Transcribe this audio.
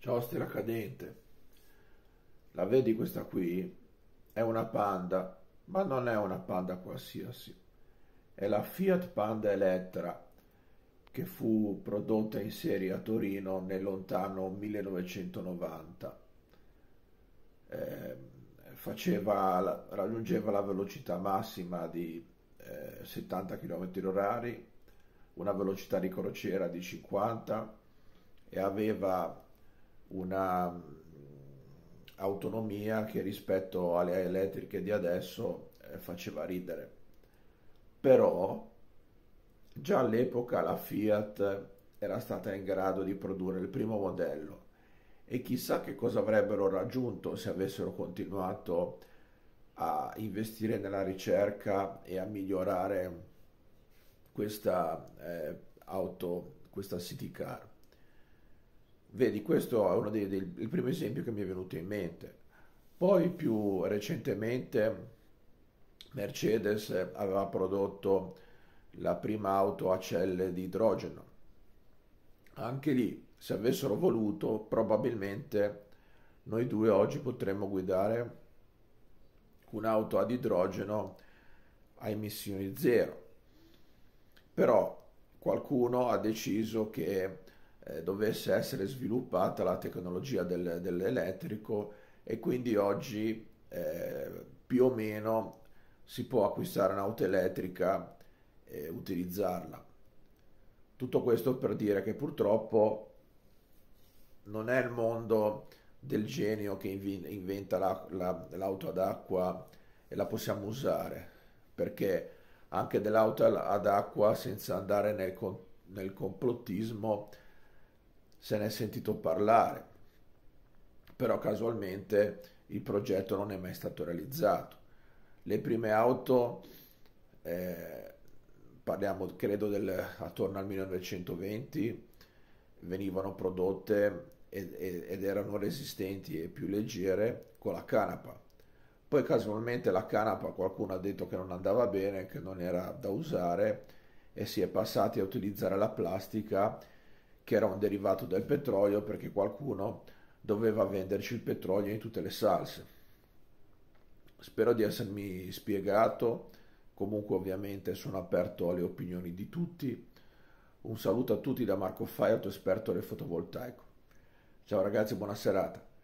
Ciostera cadente. La vedi questa qui? È una panda, ma non è una panda qualsiasi. È la Fiat Panda Elettra, che fu prodotta in serie a Torino nel lontano 1990. Eh, faceva, raggiungeva la velocità massima di eh, 70 km h una velocità di crociera di 50 e aveva una mm, autonomia che rispetto alle elettriche di adesso eh, faceva ridere. Però già all'epoca la Fiat era stata in grado di produrre il primo modello e chissà che cosa avrebbero raggiunto se avessero continuato a investire nella ricerca e a migliorare questa eh, auto, questa city car. Vedi, questo è uno dei, dei, il primo esempio che mi è venuto in mente. Poi più recentemente Mercedes aveva prodotto la prima auto a celle di idrogeno. Anche lì, se avessero voluto, probabilmente noi due oggi potremmo guidare un'auto ad idrogeno a emissioni zero. Però qualcuno ha deciso che eh, dovesse essere sviluppata la tecnologia del, dell'elettrico e quindi oggi eh, più o meno si può acquistare un'auto elettrica e utilizzarla. Tutto questo per dire che purtroppo non è il mondo del genio che inventa la, la, l'auto ad acqua e la possiamo usare, perché anche dell'auto ad acqua senza andare nel, nel complottismo se ne è sentito parlare, però casualmente il progetto non è mai stato realizzato. Le prime auto, eh, parliamo credo del, attorno al 1920, venivano prodotte ed, ed erano resistenti e più leggere con la canapa. Poi casualmente la canapa qualcuno ha detto che non andava bene, che non era da usare e si è passati a utilizzare la plastica che era un derivato del petrolio perché qualcuno doveva venderci il petrolio in tutte le salse. Spero di essermi spiegato, comunque ovviamente sono aperto alle opinioni di tutti. Un saluto a tutti da Marco Faiato, esperto del fotovoltaico. Ciao ragazzi, buona serata.